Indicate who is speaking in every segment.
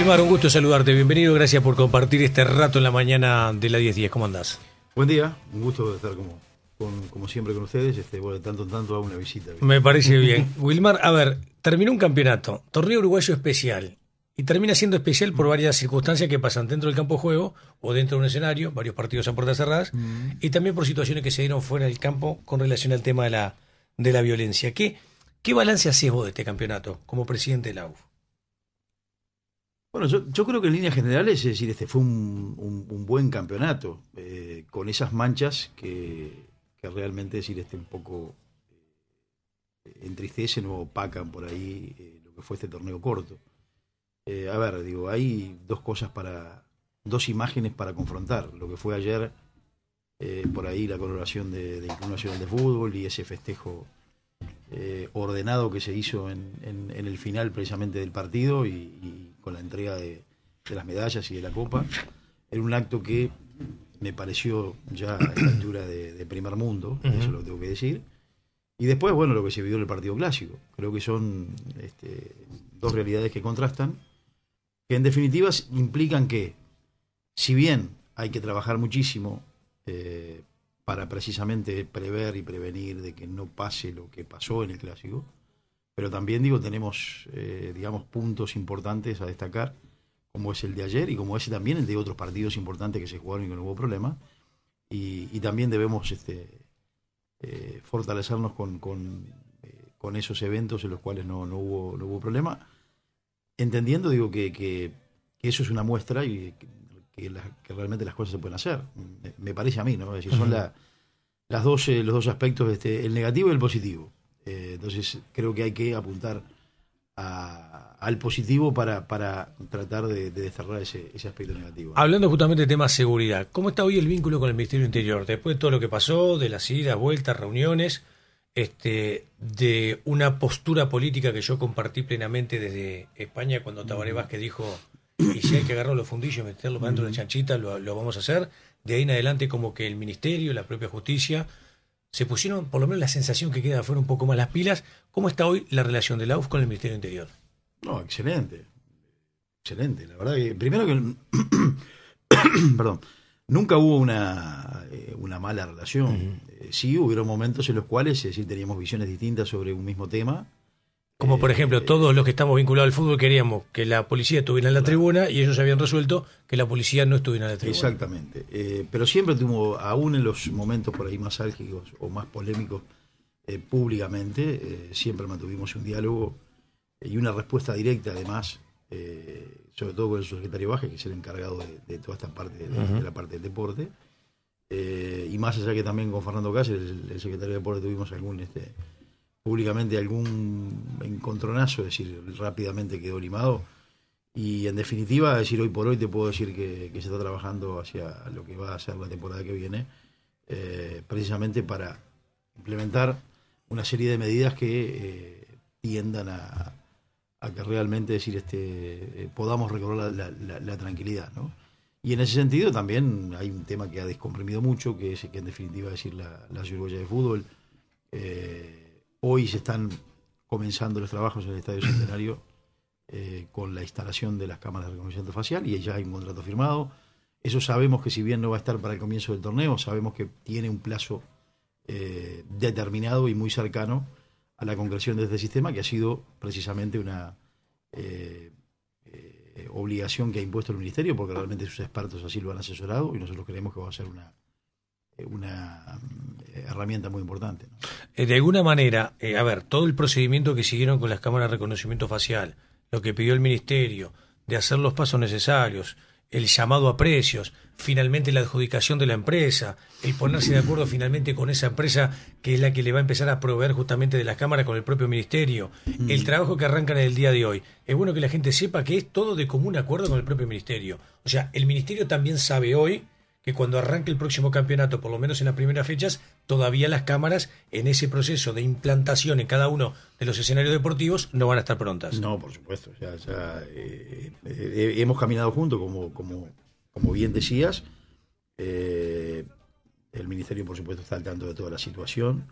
Speaker 1: Wilmar, un gusto saludarte. Bienvenido, gracias por compartir este rato en la mañana de la 10-10, ¿Cómo andás? Buen
Speaker 2: día, un gusto estar como, como siempre con ustedes. Este, de tanto en tanto hago una visita. Me parece bien.
Speaker 1: Wilmar, a ver, terminó un campeonato, torneo uruguayo especial. Y termina siendo especial por varias circunstancias que pasan dentro del campo de juego o dentro de un escenario, varios partidos a puertas cerradas, mm. y también por situaciones que se dieron fuera del campo con relación al tema de la, de la violencia. ¿Qué, ¿Qué balance haces vos de este campeonato como presidente de la UF?
Speaker 2: Bueno, yo, creo que en líneas generales, es decir, este fue un, buen campeonato, eh, con esas manchas que, realmente, es decir, este un poco eh, entristecen o opacan por ahí eh, lo que fue este torneo corto. Eh, a ver, digo, hay dos cosas para, dos imágenes para confrontar, lo que fue ayer, por ahí la coloración de, de Nacional de Fútbol y ese festejo ordenado que se hizo en, el final precisamente del partido y con la entrega de, las medallas y de la copa. Era un acto que me pareció ya a la altura de, primer mundo, eso lo tengo que decir. Y después, bueno, lo que se vivió en el partido clásico. Creo que son este, dos realidades que contrastan, que en definitiva implican que, si bien hay que trabajar muchísimo eh, para precisamente prever y prevenir de que no pase lo que pasó en el clásico, pero también digo, tenemos, eh, digamos, puntos importantes a destacar, como es el de ayer y como ese también el de otros partidos importantes que se jugaron y que no hubo problema. Y, también debemos este, eh, fortalecernos eh, con, esos eventos en los cuales no, hubo, no hubo problema. Entendiendo, digo, que, eso es una muestra y que, realmente las cosas se pueden hacer. Me, parece a mí, ¿no? son las los dos aspectos, este, el negativo y el positivo eh, entonces creo que hay que apuntar al positivo para, para tratar de, desterrar ese, ese, aspecto negativo.
Speaker 1: Hablando justamente de tema seguridad, ¿cómo está hoy el vínculo con el Ministerio Interior? Después de todo lo que pasó, de las idas, vueltas, reuniones, este, de una postura política que yo compartí plenamente desde España cuando Tabaré Vázquez dijo, y si hay que agarrar los fundillos y meterlo para dentro de la chanchita, lo vamos a hacer. De ahí en adelante como que el Ministerio, la propia justicia, se pusieron, por lo menos la sensación que queda, fueron un poco más las pilas. ¿Cómo está hoy la relación de la UF con el Ministerio Interior? No, excelente.
Speaker 2: Excelente. La verdad que, primero que, perdón, nunca hubo una, eh, mala relación. Eh, sí hubieron momentos en los cuales sí, teníamos visiones distintas sobre un
Speaker 1: mismo tema como por eh, ejemplo, todos los que estamos vinculados al fútbol queríamos que la policía estuviera en la tribuna y ellos habían resuelto que la policía no estuviera en la tribuna. Exactamente. Eh, pero siempre tuvimos,
Speaker 2: aún en los momentos por ahí más álgidos o más polémicos eh, públicamente, siempre mantuvimos un diálogo y una respuesta directa además, sobre todo con el secretario Baje, que es el encargado de, toda esta parte, de, la parte del deporte. y más allá que también con Fernando Cáceres, el, el secretario de deporte, tuvimos algún... Este, públicamente algún encontronazo, es decir, rápidamente quedó limado. Y en definitiva, es decir, hoy por hoy te puedo decir que, se está trabajando hacia lo que va a ser la temporada que viene, eh, precisamente para implementar una serie de medidas que eh, tiendan a, que realmente decir este eh, podamos recobrar la, tranquilidad, Y en ese sentido también hay un tema que ha descomprimido mucho, que es que en definitiva decir la, la de fútbol. Hoy se están comenzando los trabajos en el Estadio Centenario eh, con la instalación de las cámaras de reconocimiento facial y ya hay un contrato firmado. Eso sabemos que si bien no va a estar para el comienzo del torneo, sabemos que tiene un plazo eh, determinado y muy cercano a la concreción de este sistema, que ha sido precisamente una eh, obligación que ha impuesto el Ministerio, porque realmente sus expertos así lo han asesorado y nosotros creemos que va a ser una,
Speaker 1: eh, una eh, herramienta muy importante. Eh, de alguna manera, a ver, todo el procedimiento que siguieron con las cámaras de reconocimiento facial, lo que pidió el Ministerio, de hacer los pasos necesarios, el llamado a precios, finalmente la adjudicación de la empresa, el ponerse de acuerdo finalmente con esa empresa que es la que le va a empezar a proveer justamente de las cámaras con el propio ministerio, mm. el trabajo que arrancan en el día de hoy. Es bueno que la gente sepa que es todo de común acuerdo con el propio ministerio. O sea, el ministerio también sabe hoy que cuando arranque el próximo campeonato, por lo menos en las primeras fechas, todavía las cámaras en ese proceso de implantación en cada uno de los escenarios deportivos no van a estar prontas. No,
Speaker 2: por supuesto. Eh, eh, hemos caminado juntos, como, como, como bien decías. Eh, el Ministerio, por supuesto, está al tanto de toda la situación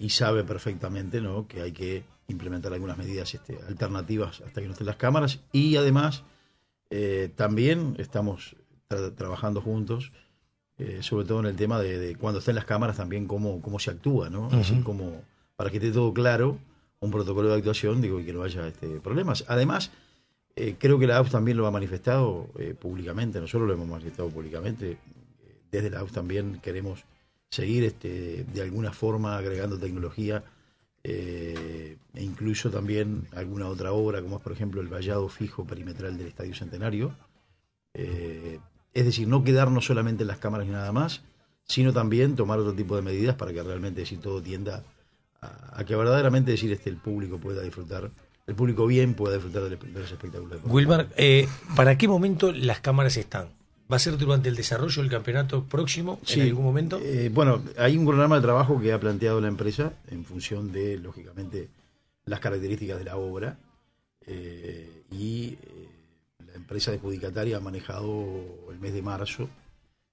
Speaker 2: y sabe perfectamente ¿no? que hay que implementar algunas medidas este, alternativas hasta que no estén las cámaras y además... también estamos trabajando juntos, eh, sobre todo en el tema de, de cuando estén las cámaras también cómo, se actúa, ¿no? Así como para que esté todo claro, un protocolo de actuación, digo, y que no haya este, problemas. Además, eh, creo que la AUS también lo ha manifestado eh, públicamente, nosotros lo hemos manifestado públicamente, desde la AUS también queremos seguir este, de alguna forma agregando tecnología e incluso también alguna otra obra, como es por ejemplo el vallado fijo perimetral del Estadio Centenario, es decir, no quedarnos solamente en las cámaras y nada más, sino también tomar otro tipo de medidas para que realmente todo tienda a, que verdaderamente decir este el público pueda disfrutar el público bien pueda disfrutar de los espectáculos.
Speaker 1: Wilmar, eh, ¿para qué momento las cámaras están? ¿Va a ser durante el desarrollo del campeonato próximo sí, en algún momento? Eh,
Speaker 2: bueno, hay un programa de trabajo que ha planteado la empresa en función de, lógicamente, las características de la obra eh, y empresa adjudicataria ha manejado el mes de marzo.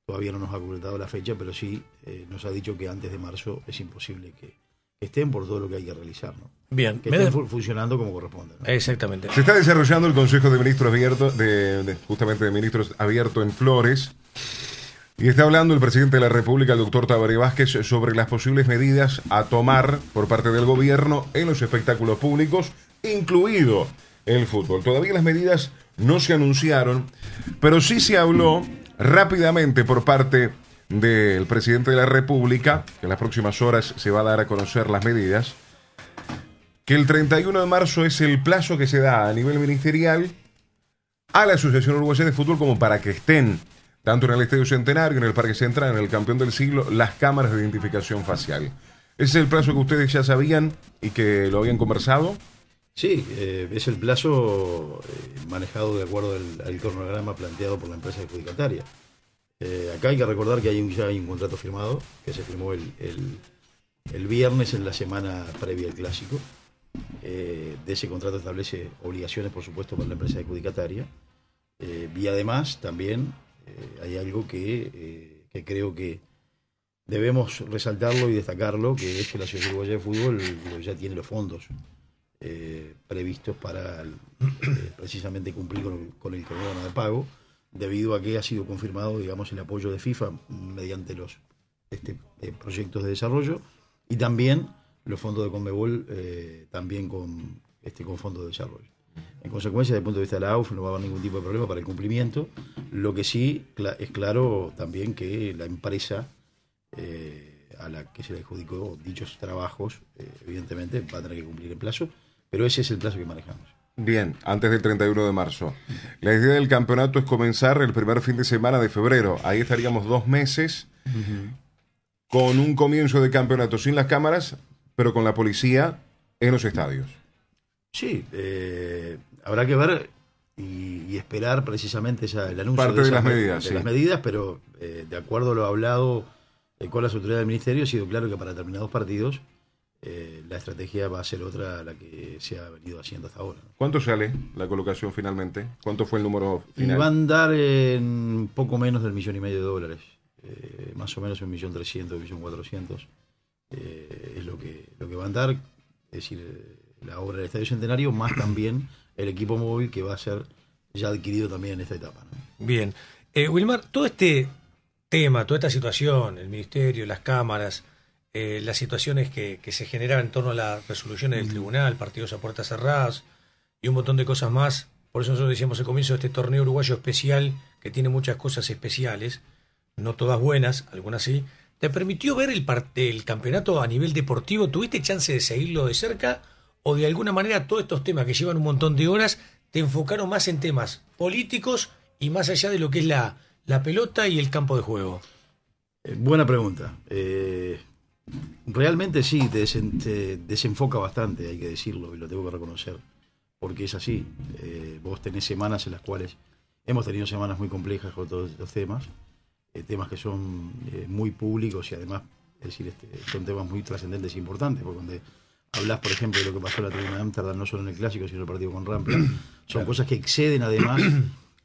Speaker 2: Todavía no nos ha ocultado la fecha, pero sí eh, nos ha dicho que antes de marzo es imposible que, estén por todo lo que hay que realizar. ¿no? Bien, que estén funcionando como corresponde. Exactamente. Se está
Speaker 3: desarrollando el Consejo de Ministros Abierto, de, justamente de Ministros Abierto en Flores. Y está hablando el presidente de la República, el doctor Tabaré Vázquez, sobre las posibles medidas a tomar por parte del gobierno en los espectáculos públicos, incluido el fútbol. Todavía las medidas no se anunciaron, pero sí se habló rápidamente por parte del presidente de la República, que en las próximas horas se va a dar a conocer las medidas, que el 31 de marzo es el plazo que se da a nivel ministerial a la Asociación Uruguaya de Fútbol como para que estén tanto en el Estadio Centenario, en el Parque Central, en el Campeón del Siglo, las cámaras de identificación facial. Ese es el plazo que ustedes ya sabían
Speaker 2: y que lo habían conversado. Sí, eh, es el plazo eh, manejado de acuerdo al, cronograma planteado por la empresa adjudicataria. Eh, acá hay que recordar que hay un, ya hay un contrato firmado que se firmó el, el, viernes en la semana previa al clásico. de ese contrato establece obligaciones, por supuesto, para la empresa adjudicataria. y además también hay algo que, creo que, debemos resaltarlo y destacarlo, que es que la Sociedad de Fútbol ya tiene los fondos eh, previstos para eh, precisamente cumplir con, el, cronograma de pago, debido a que ha sido confirmado, digamos, el apoyo de FIFA mediante los este, eh, proyectos de desarrollo y también los fondos de Conmebol, también con, este, con fondos de desarrollo. En consecuencia, desde el punto de vista de la AUF, no va a haber ningún tipo de problema para el cumplimiento. Lo que sí es claro también que la empresa a la que se le adjudicó dichos trabajos, evidentemente, va a tener que cumplir el plazo pero ese es el plazo que manejamos.
Speaker 3: Bien, antes del 31 de marzo. La idea del campeonato es comenzar el primer fin de semana de febrero. Ahí estaríamos dos meses con un comienzo de campeonato sin las cámaras, pero con la policía en los estadios.
Speaker 2: Sí, eh, habrá que ver y, esperar precisamente el anuncio Parte de, las medidas. De las medidas, pero eh, de acuerdo a lo hablado eh, con la autoridades del ministerio, ha sido claro que para determinados partidos eh, la estrategia va a ser otra a la que se ha venido haciendo hasta ahora. ¿Cuánto sale
Speaker 3: la colocación finalmente? ¿Cuánto fue el número final? a
Speaker 2: dar en poco menos del millón y medio de dólares, eh, más o menos un millón trescientos, un millón cuatrocientos. Eh, es lo que, lo que va a dar, es decir, la obra del Estadio Centenario, más también el equipo móvil que va a ser ya adquirido también en esta etapa.
Speaker 1: Bien. Wilmar, todo este tema, toda esta situación, el Ministerio, las cámaras, eh, las situaciones que, se generaban en torno a las resoluciones del mm. tribunal, partidos a puertas cerradas y un montón de cosas más. Por eso nosotros decíamos al comienzo de este torneo uruguayo especial, que tiene muchas cosas especiales, no todas buenas, algunas sí. ¿Te permitió ver el, el campeonato a nivel deportivo? ¿Tuviste chance de seguirlo de cerca? ¿O de alguna manera todos estos temas que llevan un montón de horas te enfocaron más en temas políticos y más allá de lo que es la, la pelota y el campo de juego? Eh, buena pregunta.
Speaker 2: Eh Realmente sí, te, desenfoca bastante, hay que decirlo, y lo tengo que reconocer, porque es así. Eh, vos tenés semanas en las cuales hemos tenido semanas muy complejas con todos estos temas, eh, temas que son eh, muy públicos y además, es decir, este, son temas muy trascendentes e importantes, porque donde hablas, por ejemplo, de lo que pasó en la tribuna de Amsterdam, no solo en el clásico, sino en el partido con Rampla, son cosas que exceden además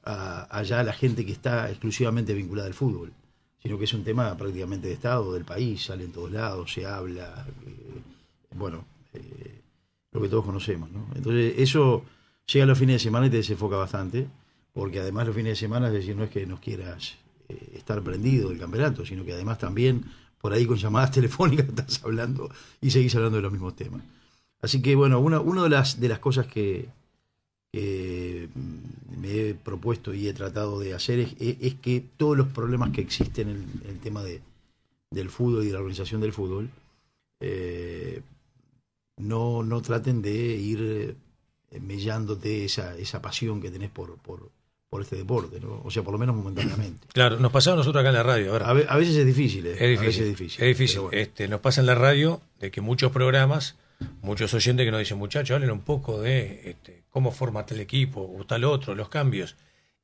Speaker 2: allá a la gente que está exclusivamente vinculada al fútbol sino que es un tema prácticamente de Estado, del país, sale en todos lados, se habla, eh, bueno, eh, lo que todos conocemos, Entonces eso llega a los fines de semana y te desenfoca bastante, porque además los fines de semana, es decir, no es que nos quieras eh, estar prendido del campeonato, sino que además también por ahí con llamadas telefónicas estás hablando y seguís hablando de los mismos temas. Así que bueno, una, de, las, de las cosas que, que eh, mm, me he propuesto y he tratado de hacer es, que todos los problemas que existen en el, tema de, del fútbol y de la organización del fútbol eh, no, traten de ir eh, mellándote esa, esa pasión que tenés por, por, por este deporte, o sea, por lo menos momentáneamente.
Speaker 1: Claro, nos pasaba nosotros acá en la radio. Ahora. A, veces es difícil, es difícil. es difícil. Este, nos pasa en la radio de que muchos programas muchos oyentes que nos dicen, muchachos, hablen un poco de este, cómo forma tal equipo o tal otro, los cambios.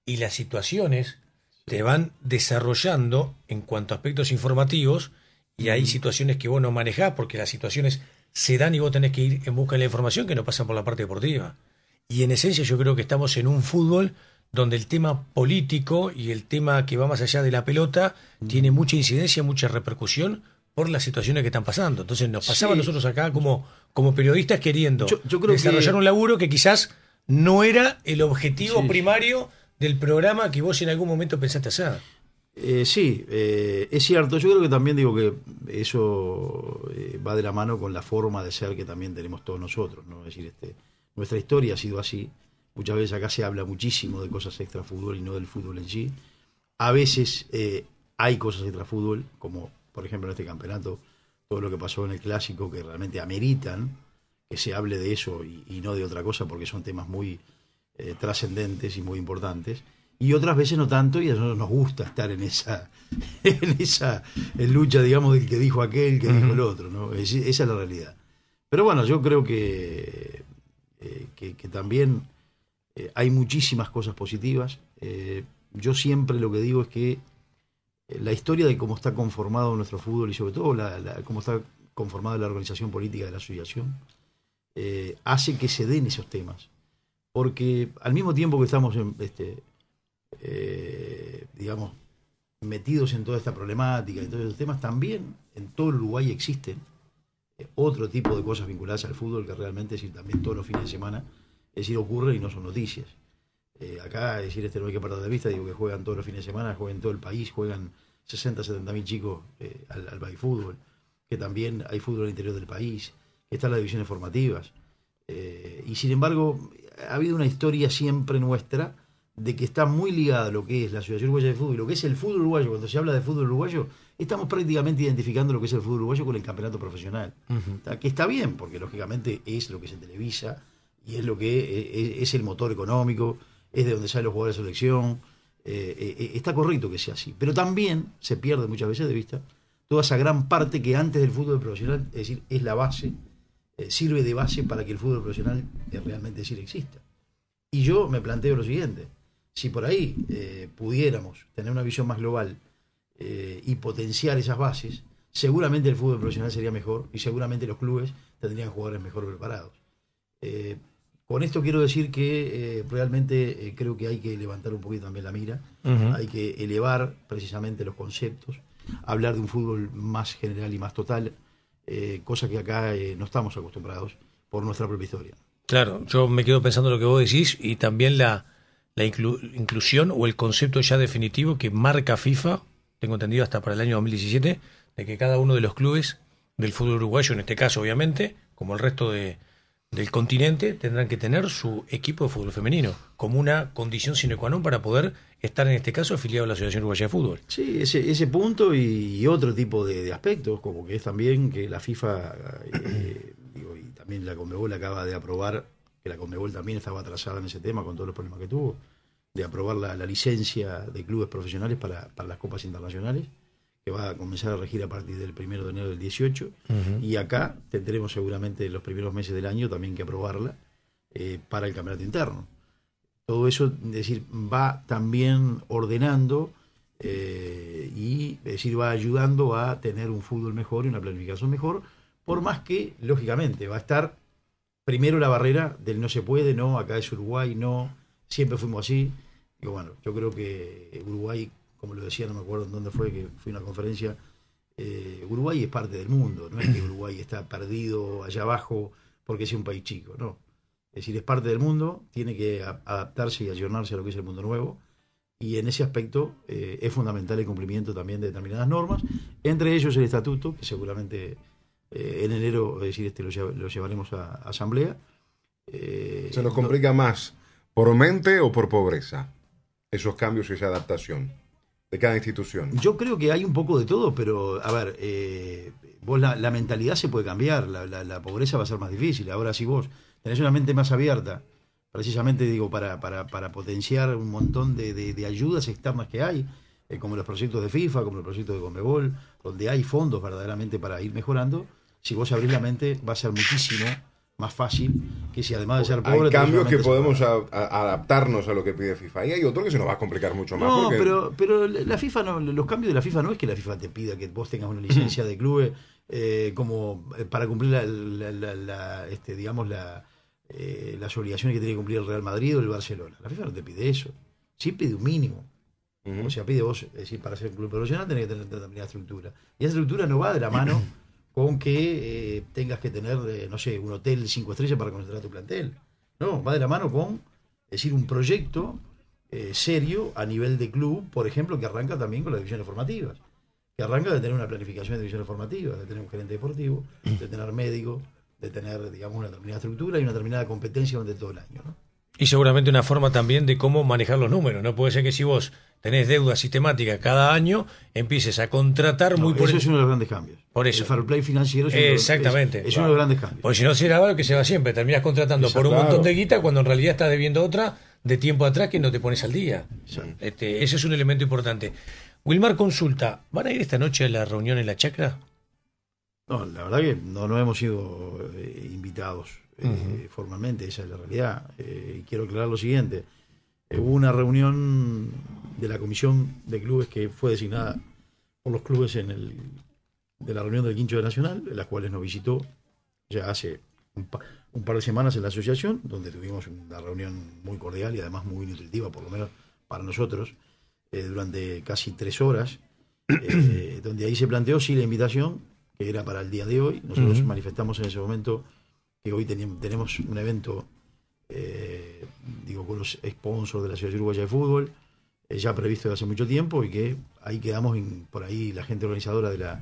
Speaker 1: Y las situaciones te van desarrollando en cuanto a aspectos informativos y hay situaciones que vos no manejás porque las situaciones se dan y vos tenés que ir en busca de la información que no pasa por la parte deportiva. Y en esencia yo creo que estamos en un fútbol donde el tema político y el tema que va más allá de la pelota tiene mucha incidencia, mucha repercusión por las situaciones que están pasando. Entonces nos pasaba nosotros acá como, como periodistas queriendo desarrollar un laburo que quizás no era el objetivo primario del programa que vos en algún momento pensaste hacer. Eh, sí, eh, es cierto.
Speaker 2: Yo creo que también digo que eso eh, va de la mano con la forma de ser que también tenemos todos nosotros. Es decir, este, nuestra historia ha sido así. Muchas veces acá se habla muchísimo de cosas extra fútbol y no del fútbol en sí. A veces hay cosas extra fútbol, como por ejemplo, en este campeonato, todo lo que pasó en el clásico, que realmente ameritan que se hable de eso y, no de otra cosa, porque son temas muy eh, trascendentes y muy importantes. Y otras veces no tanto, y a nosotros nos gusta estar en esa, en esa lucha, digamos, del que dijo aquel, que dijo el otro, ¿no? esa es la realidad. Pero bueno, yo creo que, eh, que, también eh, hay muchísimas cosas positivas. yo siempre lo que digo es que eh, la historia de cómo está conformado nuestro fútbol y sobre todo la, cómo está conformada la organización política de la asociación, eh, hace que se den esos temas. Porque al mismo tiempo que estamos, este, eh, digamos, metidos en toda esta problemática y todos esos temas, también en todo el Uruguay existen otro tipo de cosas vinculadas al fútbol que realmente, también todos los fines de semana, es decir, ocurre y no son noticias. Eh, acá, decir, este no hay que perder de vista, digo que juegan todos los fines de semana, juegan todo el país, juegan 60, 70 mil chicos eh, al, al fútbol, que también hay fútbol al interior del país, que están las divisiones formativas. Eh, y sin embargo, ha habido una historia siempre nuestra de que está muy ligada lo que es la Asociación Uruguaya de Fútbol y lo que es el fútbol uruguayo. Cuando se habla de fútbol uruguayo, estamos prácticamente identificando lo que es el fútbol uruguayo con el campeonato profesional. Que está bien, porque lógicamente es lo que se televisa y es lo que es el motor económico, es de donde salen los jugadores de selección. Eh, eh, eh, está correcto que sea así. Pero también se pierde muchas veces de vista toda esa gran parte que antes del fútbol profesional, es decir, es la base, sirve de base para que el fútbol profesional realmente exista. Y yo me planteo lo siguiente, si por ahí pudiéramos tener una visión más global y potenciar esas bases, seguramente el fútbol profesional sería mejor y seguramente los clubes tendrían jugadores mejor preparados. Con esto quiero decir que eh, realmente eh, creo que hay que levantar un poquito también la mira, hay que elevar precisamente los conceptos, hablar de un fútbol más general y más total, eh, cosa que acá no estamos acostumbrados por nuestra propia historia.
Speaker 1: Claro, yo me quedo pensando lo que vos decís y también la, inclusión o el concepto ya definitivo que marca FIFA, tengo entendido hasta para el año 2017, de que cada uno de los clubes del fútbol uruguayo, en este caso obviamente, como el resto de, del continente tendrán que tener su equipo de fútbol femenino como una condición sine qua non para poder estar en este caso afiliado a la Asociación Uruguaya de Fútbol.
Speaker 2: Sí, ese, ese punto y, otro tipo de, aspectos, como que es también que la FIFA eh, y también la Conmebol acaba de aprobar, que la Conmebol también estaba atrasada en ese tema con todos los problemas que tuvo, de aprobar la, licencia de clubes profesionales para, para las copas internacionales que va a comenzar a regir a partir del 1 de enero del 18, y acá tendremos seguramente los primeros meses del año también que aprobarla eh, para el campeonato interno. Todo eso, decir, va también ordenando eh, y decir, va ayudando a tener un fútbol mejor y una planificación mejor, por más que, lógicamente, va a estar primero la barrera del no se puede, no, acá es Uruguay, no, siempre fuimos así. Y bueno, yo creo que Uruguay como lo decía, no me acuerdo en dónde fue, que fue una conferencia, eh, Uruguay es parte del mundo, no es que Uruguay está perdido allá abajo porque es un país chico, no. Es decir, es parte del mundo, tiene que adaptarse y ayornarse a lo que es el mundo nuevo, y en ese aspecto eh, es fundamental el cumplimiento también de determinadas normas, entre ellos el estatuto, que seguramente eh, en enero, decir, este lo, llevaremos a, asamblea. Se nos complica más, por mente o por pobreza,
Speaker 3: esos cambios y esa adaptación cada institución.
Speaker 2: Yo creo que hay un poco de todo, pero a ver, eh, vos la, mentalidad se puede cambiar, la, pobreza va a ser más difícil. Ahora, si vos tenés una mente más abierta, precisamente digo, para, para, potenciar un montón de, ayudas externas que hay, eh, como los proyectos de FIFA, como los proyectos de Gomebol, donde hay fondos verdaderamente para ir mejorando, si vos abrís la mente va a ser muchísimo más fácil que si además de ser Hay cambios que
Speaker 3: podemos adaptarnos a lo que pide FIFA. Y hay otro que se nos va a complicar mucho más. No, pero,
Speaker 2: pero la FIFA no, los cambios de la FIFA no es que la FIFA te pida que vos tengas una mm. licencia de clubes eh, como eh, para cumplir la, este, digamos eh, las obligaciones que tiene que cumplir el Real Madrid o el Barcelona. La FIFA no te pide eso. Sí pide un mínimo. O sea, pide vos, es decir, para ser club profesional tenés que tener determinada estructura. Y esa estructura no va de la mano con que eh, tengas que tener, eh, no sé, un hotel cinco estrellas para concentrar tu plantel. No, va de la mano con, es decir, un proyecto eh, serio a nivel de club, por ejemplo, que arranca también con las divisiones formativas. Que arranca de tener una planificación de divisiones formativas, de tener un gerente deportivo, de tener médico, de tener, digamos, una determinada estructura y una determinada competencia durante todo el año.
Speaker 1: Y seguramente una forma también de cómo manejar los números. No puede ser que si vos tenés deuda sistemática cada año, empieces a contratar muy por eso. es uno de los grandes cambios. Por eso. El fair play financiero es, Exactamente. Uno, es, uno de los grandes cambios. Porque si no será lo que se va siempre, terminas contratando por un montón de guita cuando en realidad estás debiendo otra de tiempo atrás que no te pones al día. ese es un elemento importante. Wilmar consulta, ¿van a ir esta noche a la reunión en la chacra?
Speaker 2: No, la verdad que no, no hemos sido eh, invitados eh, formalmente, esa es la realidad. Eh, quiero aclarar lo siguiente. Hubo una reunión de la comisión de clubes que fue designada por los clubes en el, de la reunión del quincho de Nacional, en las cuales nos visitó ya hace un, par de semanas en la asociación, donde tuvimos una reunión muy cordial y además muy nutritiva, por lo menos para nosotros, eh, durante casi tres horas, eh, donde ahí se planteó sí la invitación, que era para el día de hoy. Nosotros manifestamos en ese momento que hoy tenemos un evento, eh, digo, con los sponsors de la Ciudad Uruguay de Fútbol, eh, ya previsto desde hace mucho tiempo y que ahí quedamos por ahí la gente organizadora de la,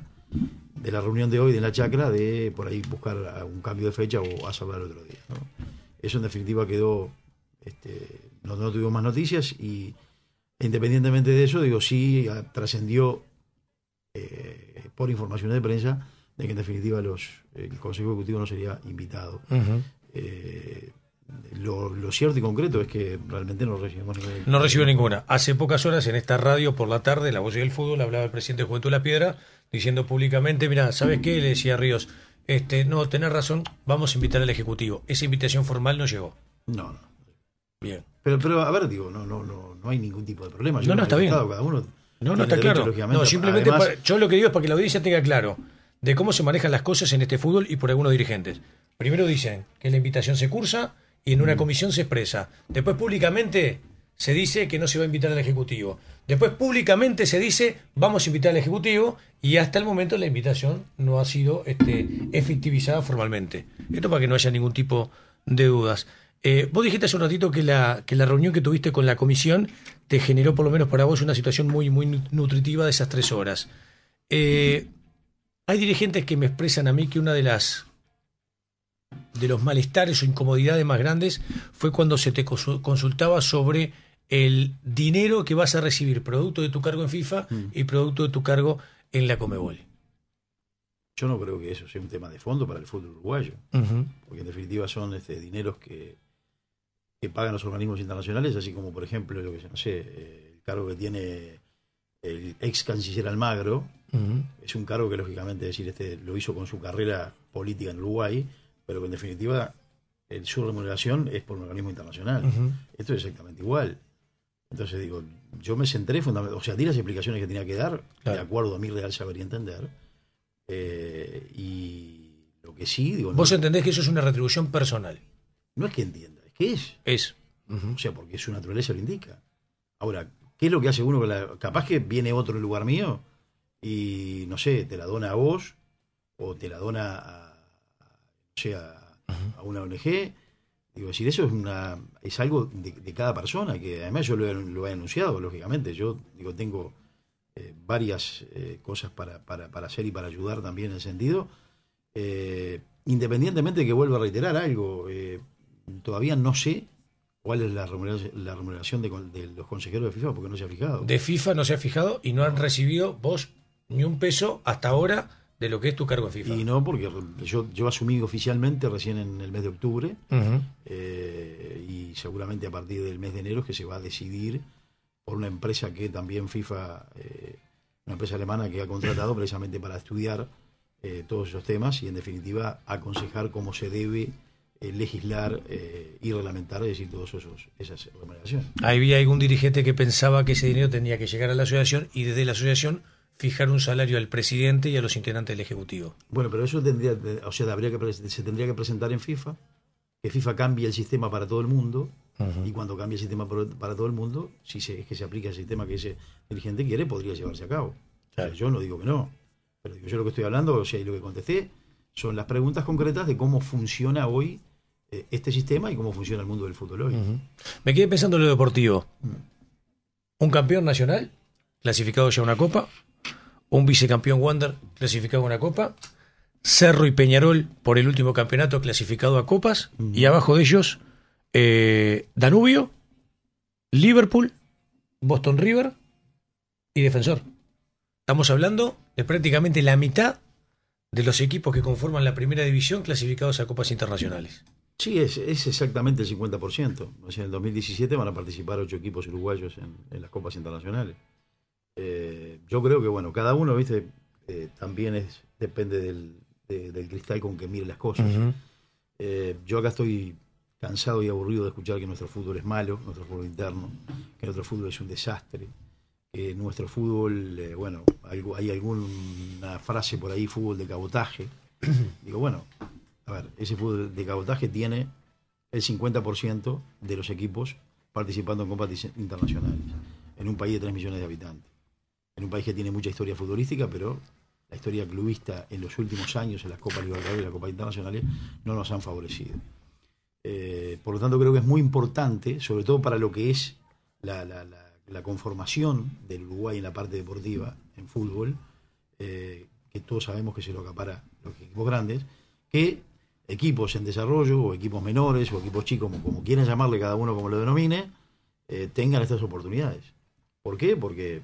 Speaker 2: reunión de hoy de la chacra de por ahí buscar un cambio de fecha o a el otro día. Eso en definitiva quedó, este, no, no tuvimos más noticias y independientemente de eso, digo, sí ah, trascendió eh, por informaciones de prensa de que en definitiva los, el Consejo Ejecutivo no sería invitado. Lo, cierto y concreto es que realmente no recibimos ninguna. No recibió ninguna.
Speaker 1: Hace pocas horas en esta radio por la tarde, la voz del fútbol, hablaba el presidente de Juventud la Piedra diciendo públicamente, mira, ¿sabes qué? Le decía Ríos, este, no, tenés razón, vamos a invitar al Ejecutivo. Esa invitación formal no llegó.
Speaker 2: No, no. Bien. Pero, pero a ver, digo, no, no, no, no hay ningún tipo de problema. no, no, está bien. no, no está claro. No, simplemente
Speaker 1: yo lo que digo es para que la audiencia tenga claro de cómo se manejan las cosas en este fútbol y por algunos dirigentes. Primero dicen que la invitación se cursa, y en una mm. comisión se expresa. Después públicamente se dice que no se va a invitar al Ejecutivo. Después públicamente se dice vamos a invitar al Ejecutivo y hasta el momento la invitación no ha sido este, efectivizada formalmente. Esto para que no haya ningún tipo de dudas. Eh, vos dijiste hace un ratito que la, reunión que tuviste con la comisión te generó por lo menos para vos una situación muy, muy nutritiva de esas tres horas. Eh, hay dirigentes que me expresan a mí que una de las de los malestares o incomodidades más grandes fue cuando se te consultaba sobre el dinero que vas a recibir producto de tu cargo en FIFA mm. y producto de tu cargo en la Comebol.
Speaker 2: Yo no creo que eso sea un tema de fondo para el fútbol uruguayo, porque en definitiva son este, dineros que, que pagan los organismos internacionales, así como por ejemplo, lo que sé, el cargo que tiene el ex canciller Almagro, es un cargo que lógicamente decir, este lo hizo con su carrera política en Uruguay, pero que en definitiva su remuneración es por un organismo internacional. Esto es exactamente igual. Entonces digo, yo me centré fundamentalmente, o sea, di las explicaciones que tenía que dar, de acuerdo a mi real saber y entender, eh, y lo que sí, digo... Vos entendés que eso es una retribución personal. No es que entienda, es que es. Es. O sea, porque su naturaleza lo indica. Ahora, ¿qué es lo que hace uno? capaz que viene otro en lugar mío y, no sé, te la dona a vos o te la dona a o sea, a una ONG. Digo, decir, eso es una es algo de, cada persona, que además yo lo, he anunciado, lógicamente. Yo digo, tengo eh, varias eh, cosas para, para, para, hacer y para ayudar también en ese sentido. Eh, independientemente de que vuelva a reiterar algo, todavía no sé cuál es la remuneración, la remuneración de, de, los consejeros de FIFA, porque no se ha
Speaker 1: fijado. De FIFA no se ha fijado y no han recibido vos ni un peso
Speaker 2: hasta ahora de lo que es tu cargo en FIFA. Y no, porque yo, yo asumí oficialmente recién en el mes de octubre eh, y seguramente a partir del mes de enero que se va a decidir por una empresa que también FIFA, eh, una empresa alemana que ha contratado precisamente para estudiar eh, todos esos temas y en definitiva aconsejar cómo se debe legislar y reglamentar, es decir, todas esas
Speaker 1: ahí Había algún dirigente que pensaba que ese dinero tenía que llegar a la asociación y desde la asociación fijar un salario al presidente y a los integrantes del Ejecutivo.
Speaker 2: Bueno, pero eso tendría, o sea, habría que, se tendría que presentar en FIFA, que FIFA cambie el sistema para todo el mundo, y cuando cambie el sistema para todo el mundo, si es que se aplica el sistema que ese dirigente quiere, podría llevarse a cabo. yo no digo que no, pero yo lo que estoy hablando, o sea, y lo que contesté, son las preguntas concretas de cómo funciona hoy eh, este sistema y cómo funciona el mundo del fútbol hoy.
Speaker 1: Me quedé pensando en lo deportivo. Mm. ¿Un campeón nacional? ¿Clasificado ya a una copa? un vicecampeón Wander clasificado a una copa, Cerro y Peñarol por el último campeonato clasificado a copas, y abajo de ellos eh, Danubio, Liverpool, Boston River y Defensor. Estamos hablando de prácticamente la mitad de los equipos que conforman la primera división clasificados a copas internacionales.
Speaker 2: Sí, es, exactamente el 50%. O en el 2017 van a participar ocho equipos uruguayos en las copas internacionales. Eh, yo creo que, bueno, cada uno, viste, eh, también es depende del, cristal con que mire las cosas. Eh, yo acá estoy cansado y aburrido de escuchar que nuestro fútbol es malo, nuestro fútbol interno, que nuestro fútbol es un desastre, que nuestro fútbol, bueno, hay alguna frase por ahí, fútbol de cabotaje. Digo, bueno, a ver, ese fútbol de cabotaje tiene el 50% de los equipos participando en combates internacionales en un país de 3 millones de habitantes en un país que tiene mucha historia futbolística, pero la historia clubista en los últimos años, en las Copas Libertadores y las Copas Internacionales, no nos han favorecido. Eh, por lo tanto, creo que es muy importante, sobre todo para lo que es la, conformación del Uruguay en la parte deportiva, en fútbol, eh, que todos sabemos que se lo acapara los equipos grandes, que equipos en desarrollo o equipos menores o equipos chicos, como, como quieran llamarle cada uno como lo denomine, eh, tengan estas oportunidades. ¿Por qué? Porque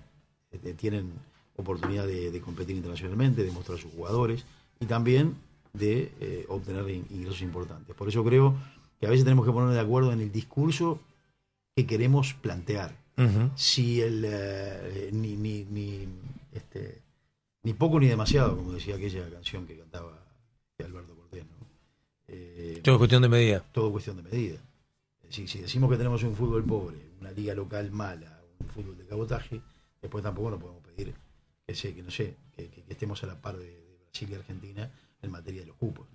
Speaker 2: este, tienen oportunidad de, competir internacionalmente, de mostrar a sus jugadores y también de eh, obtener ingresos importantes. Por eso creo que a veces tenemos que ponernos de acuerdo en el discurso que queremos plantear. Si el eh, ni, ni, este, ni, poco ni demasiado, como decía aquella canción que cantaba Alberto Cortés,
Speaker 1: eh, todo cuestión de
Speaker 2: medida. Todo cuestión de medida. si decimos que tenemos un fútbol pobre, una liga local mala, un fútbol de cabotaje, Después tampoco nos podemos pedir que, que no sé, que, estemos a la par de, Brasil y Argentina en materia de los cupos.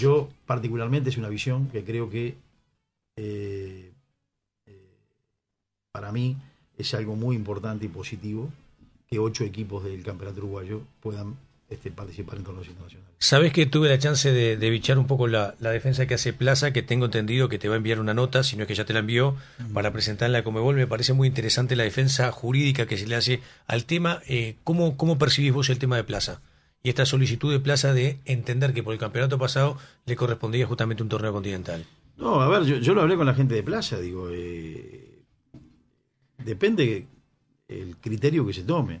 Speaker 2: Yo particularmente es una visión que creo que eh, eh, para mí es algo muy importante y positivo que ocho equipos del campeonato uruguayo puedan este, participar en torneos internacionales.
Speaker 1: Sabes que tuve la chance de, bichar un poco la, defensa que hace Plaza, que tengo entendido que te va a enviar una nota, si no es que ya te la envió, mm. para presentarla a Comebol. Me parece muy interesante la defensa jurídica que se le hace al tema. Eh, ¿cómo, percibís vos el tema de Plaza? Y esta solicitud de Plaza de entender que por el campeonato pasado le correspondía justamente un torneo continental.
Speaker 2: No, a ver, yo, lo hablé con la gente de Plaza, digo, eh, depende el criterio que se tome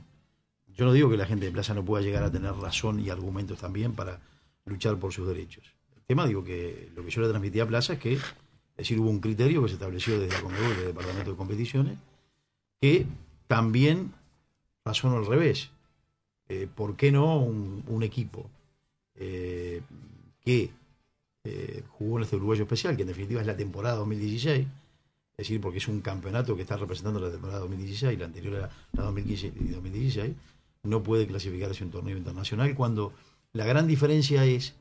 Speaker 2: yo no digo que la gente de plaza no pueda llegar a tener razón y argumentos también para luchar por sus derechos. El tema, digo, que lo que yo le transmití a plaza es que, es decir, hubo un criterio que se estableció desde la y desde el Departamento de Competiciones, que también razonó al revés. Eh, ¿Por qué no un, equipo eh, que eh, jugó en este uruguayo especial, que en definitiva es la temporada 2016, es decir, porque es un campeonato que está representando la temporada 2016, la anterior era la 2015 y 2016, no puede clasificar hacia un torneo internacional cuando la gran diferencia es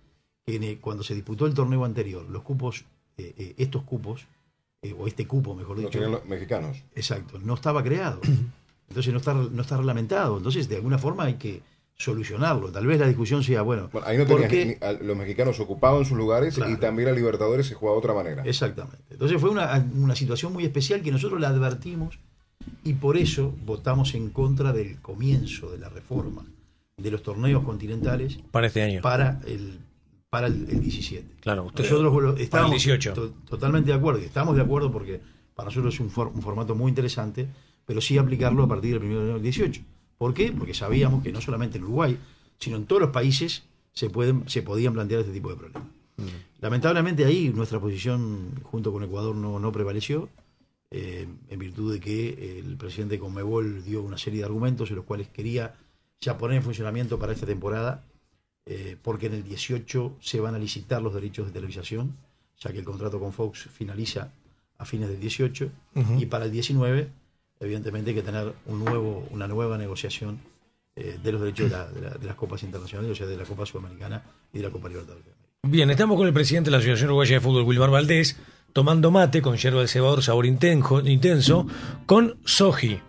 Speaker 2: que cuando se disputó el torneo anterior, los cupos, eh, eh, estos cupos, eh, o este cupo, mejor dicho. Los mexicanos. Exacto, no estaba creado. Entonces no está, no está reglamentado. Entonces, de alguna forma hay que solucionarlo. Tal vez la discusión sea, bueno, no porque...
Speaker 3: los mexicanos ocupaban sus lugares y también a Libertadores se jugaba de otra manera.
Speaker 2: Exactamente. Entonces fue una, una situación muy especial que nosotros la advertimos y por eso votamos en contra del comienzo de la reforma de los torneos continentales para este año. Para el, para el, 17. Claro, nosotros estamos totalmente de acuerdo. Estamos de acuerdo porque para nosotros es un, formato muy interesante, pero sí aplicarlo a partir del 1 de 18. ¿Por qué? Porque sabíamos que no solamente en Uruguay, sino en todos los países se, pueden, se podían plantear este tipo de problemas. Mm. Lamentablemente ahí nuestra posición junto con Ecuador no prevaleció. Eh, en virtud de que el presidente Conmebol dio una serie de argumentos en los cuales quería ya poner en funcionamiento para esta temporada, eh, porque en el 18 se van a licitar los derechos de televisación, ya que el contrato con Fox finaliza a fines del 18, y para el 19, evidentemente, hay que tener un nuevo, una nueva negociación eh, de los derechos de, las copas internacionales, o sea, de la Copa Sudamericana y de la Copa Libertadores.
Speaker 1: Bien, estamos con el presidente de la Asociación Uruguaya de Fútbol, Wilmar Valdés tomando mate con hierba de cebador sabor intenso, intenso con soji,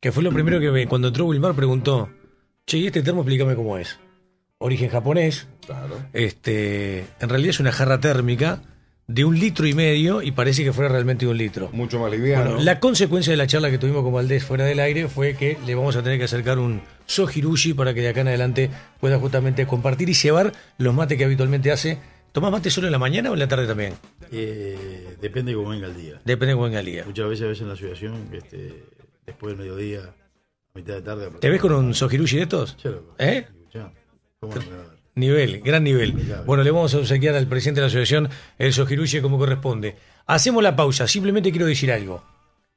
Speaker 1: que fue lo primero que me, cuando entró Wilmar preguntó, che, ¿y este termo explícame cómo es? Origen japonés. Claro. Este, en realidad es una jarra térmica de un litro y medio y parece que fuera realmente un litro. Mucho más liviano. Bueno, la consecuencia de la charla que tuvimos con Valdés fuera del aire fue que le vamos a tener que acercar un sojirushi para que de acá en adelante pueda justamente compartir y llevar los mates que habitualmente hace. ¿Toma mate solo en la mañana o en la tarde también?
Speaker 2: Eh, depende de cómo venga el día. Depende de cómo venga el día. Muchas veces, a veces en la asociación, este, después del mediodía, a mitad de tarde. ¿Te ves con
Speaker 1: un Sojirushi de estos? ¿Eh? Nivel, gran nivel. Bueno, le vamos a obsequiar al presidente de la asociación el Sojirushi como corresponde. Hacemos la pausa, simplemente quiero decir algo.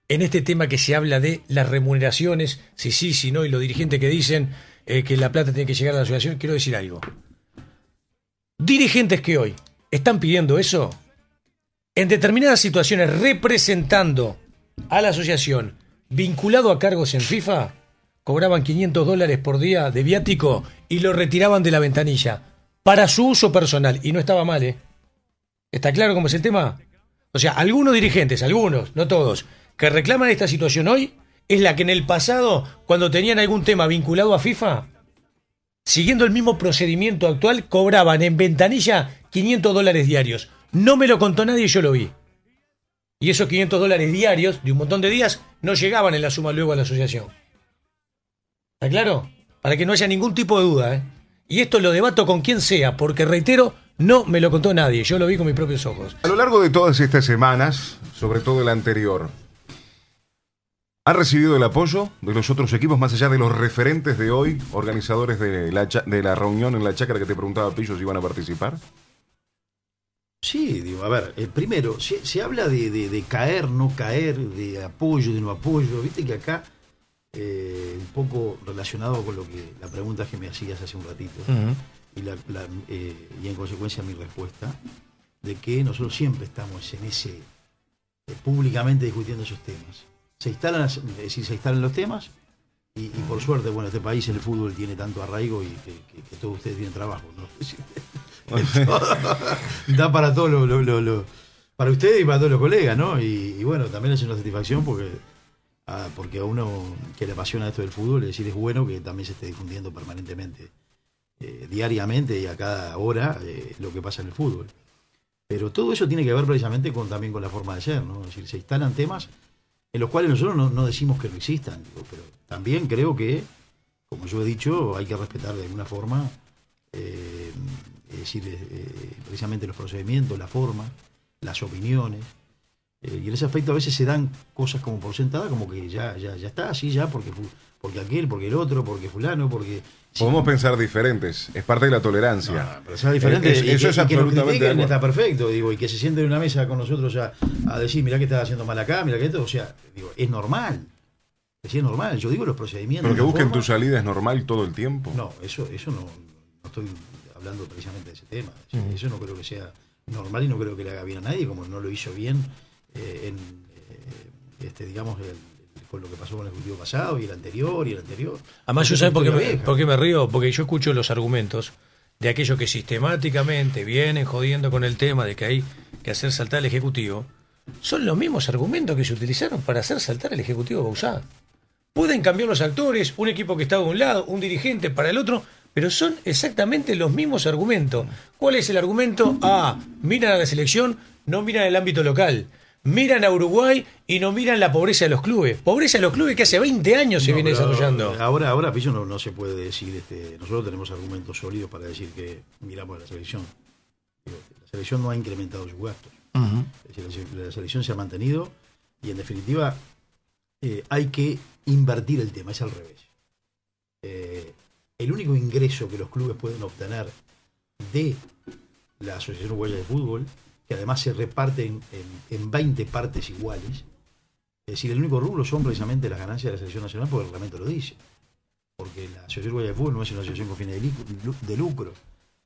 Speaker 1: En este tema que se habla de las remuneraciones, si sí, si no, y los dirigentes que dicen eh, que la plata tiene que llegar a la asociación, quiero decir algo. Dirigentes que hoy están pidiendo eso, en determinadas situaciones representando a la asociación vinculado a cargos en FIFA, cobraban 500 dólares por día de viático y lo retiraban de la ventanilla para su uso personal. Y no estaba mal, ¿eh? ¿Está claro cómo es el tema? O sea, algunos dirigentes, algunos, no todos, que reclaman esta situación hoy es la que en el pasado, cuando tenían algún tema vinculado a FIFA, siguiendo el mismo procedimiento actual, cobraban en ventanilla 500 dólares diarios. No me lo contó nadie, y yo lo vi. Y esos 500 dólares diarios de un montón de días no llegaban en la suma luego a la asociación. ¿Está claro? Para que no haya ningún tipo de duda. ¿eh? Y esto lo debato con quien sea, porque reitero, no me lo contó nadie, yo lo vi con mis propios ojos. A lo
Speaker 3: largo de todas estas semanas, sobre todo la anterior, ¿Ha recibido el apoyo de los otros equipos, más allá de los referentes de hoy, organizadores de la, de la reunión en la chacra que te preguntaba Pillo si iban a participar?
Speaker 2: Sí, digo, a ver, eh, primero, se, se habla de, caer, no caer, de apoyo, de no apoyo. Viste que acá, eh, un poco relacionado con lo que la pregunta que me hacías hace un ratito, eh, y, en consecuencia mi respuesta, de que nosotros siempre estamos en ese, públicamente discutiendo esos temas. Se instalan, se instalan los temas, y, por suerte, bueno, este país, en el fútbol tiene tanto arraigo y que, que todos ustedes tienen trabajo, ¿no? da para todos para ustedes y para todos los colegas, ¿no? Y, bueno, también es una satisfacción porque ah, a, porque uno que le apasiona esto del fútbol, es decir, es bueno que también se esté difundiendo permanentemente, eh, diariamente y a cada hora, eh, lo que pasa en el fútbol. Pero todo eso tiene que ver precisamente con, también con la forma de ser, ¿no? Es decir, se instalan temas en los cuales nosotros no, decimos que no existan, pero también creo que, como yo he dicho, hay que respetar de alguna forma eh, es eh, decir, eh, precisamente los procedimientos, la forma, las opiniones. Eh, y en ese aspecto a veces se dan cosas como por sentada, como que ya, ya, ya está, así ya, porque, porque aquel, porque el otro, porque fulano, porque...
Speaker 3: Podemos pensar diferentes, es parte de la tolerancia. pensar diferentes, es, eso está
Speaker 2: perfecto, digo, y que se sienten en una mesa con nosotros a, a decir, mirá que estás haciendo mal acá, mirá que esto, o sea, es normal. Es normal, yo digo los procedimientos. Pero que busquen tu
Speaker 3: salida es normal todo el tiempo. No,
Speaker 2: eso, eso no, no estoy precisamente de ese tema. Eso no creo que sea normal y no creo que le haga bien a nadie, como no lo hizo bien eh, en, eh, este, digamos, con lo que pasó con el ejecutivo pasado y el anterior y el anterior. Además, yo sabes por qué, me,
Speaker 1: río, porque yo escucho los argumentos de aquellos que sistemáticamente vienen jodiendo con el tema de que hay que hacer saltar al Ejecutivo, son los mismos argumentos que se utilizaron para hacer saltar al Ejecutivo Bausá. Pueden cambiar los actores, un equipo que estaba de un lado, un dirigente para el otro, pero son exactamente los mismos argumentos. ¿Cuál es el argumento? Ah, miran a la selección, no miran el ámbito local. Miran a Uruguay y no miran la pobreza de los clubes. Pobreza de los clubes que hace 20 años se viene desarrollando.
Speaker 2: Ahora, ahora Pillo, no, se puede decir. Este, nosotros tenemos argumentos sólidos para decir que miramos a la selección. La selección no ha incrementado sus gastos. la selección se ha mantenido y, en definitiva, eh, hay que invertir el tema. Es al revés. Eh, el único ingreso que los clubes pueden obtener de la Asociación Uruguaya de Fútbol, que además se reparte en, 20 partes iguales, es decir, el único rubro son precisamente las ganancias de la selección nacional, porque el reglamento lo dice. Porque la Asociación Uruguaya de Fútbol no es una asociación con fines de lucro,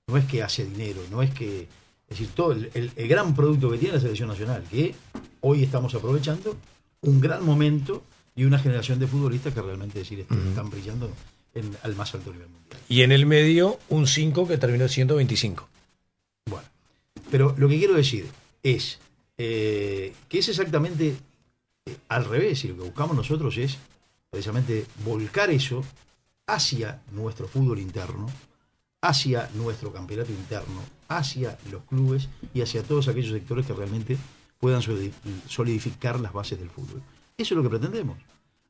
Speaker 2: no es que hace dinero, no es que. Es decir, todo el, gran producto que tiene la selección nacional, que hoy estamos aprovechando, un gran momento y una generación de futbolistas que realmente decir, están brillando en, al más alto nivel mundial.
Speaker 1: Y en el medio, un 5 que terminó siendo 125. Bueno,
Speaker 2: pero lo que quiero decir es eh, que es exactamente eh, al revés, y lo que buscamos nosotros es precisamente volcar eso hacia nuestro fútbol interno, hacia nuestro campeonato interno, hacia los clubes y hacia todos aquellos sectores que realmente puedan solidificar las bases del fútbol. Eso es lo que pretendemos.